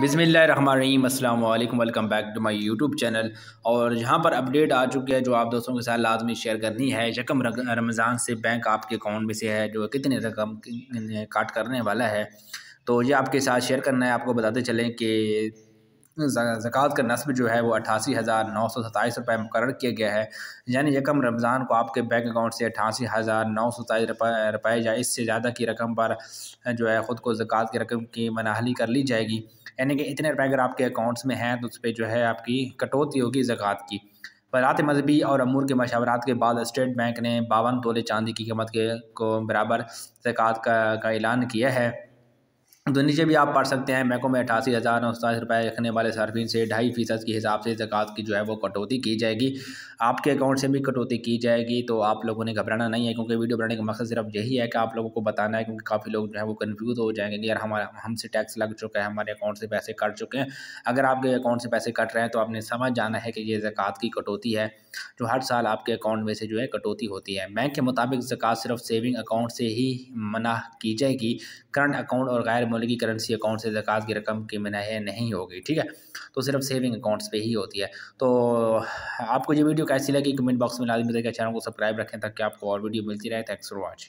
बिसमीम अल्लाम welcome back to my YouTube channel और यहाँ पर अपडेट आ चुकी है जो आप दोस्तों के साथ लाजमी शेयर करनी है रकम रमज़ान से बैंक आपके अकाउंट में से है जो कितनी रकम काट करने वाला है तो ये आपके साथ शेयर करना है आपको बताते चलें कि जकात का नस्ब जो है वो अट्ठासी हज़ार नौ सौ सताईस रुपये मुकर किया गया है यानी यकम रमज़ान को आपके बैंक अकाउंट से अठासी हज़ार नौ सौ सताईस रुपये या इससे ज़्यादा की रकम पर जो है ख़ुद को जक़ात की रकम की मनाहली कर ली जाएगी यानी कि इतने रुपये अगर आपके अकाउंट्स में हैं तो उस पर जो है आपकी कटौती होगी जक़ात की बरात मजहबी और अमूर के मशावरत के बाद स्टेट बैंक ने बावन तोले चांदी की कीमत के को बराबर जक़ात का, का ऐलान किया है तो नीचे भी आप पढ़ सकते हैं मैको में अठासी हज़ार नौ सौ रुपये रखने वाले सरफिन से ढाई फ़ीसद के हिसाब से जक़ात की जो है वो कटौती की जाएगी आपके अकाउंट से भी कटौती की जाएगी तो आप लोगों ने घबराना नहीं है क्योंकि वीडियो बनाने का मकसद सिर्फ यही है कि आप लोगों को बताना है क्योंकि काफ़ी लोग जो है वो कन्फ्यूज़ हो जाएंगे कि यार हमारा हमसे टैक्स लग चुका है हमारे अकाउंट से पैसे कट चुके हैं अगर आपके अकाउंट से पैसे कट रहे हैं तो आपने समझ जाना है कि ये जक़ात की कटौती है जो हर साल आपके अकाउंट में से जो है कटौती होती है बैंक के मुताबिक जक़ात सिर्फ सेविंग अकाउंट से ही मना की जाएगी करंट अकाउंट और गैर मामूली की करेंसी अकाउंट से जक़ात की रकम की मनाह नहीं होगी ठीक है तो सिर्फ सेविंग अकाउंट्स पे ही होती है तो आपको ये वीडियो कैसी लगी कमेंट बॉक्स में लाजमी देखिए चैनल को सब्सक्राइब रखें ताकि आपको और वीडियो मिलती रहे थैंक्स फॉर वॉचिंग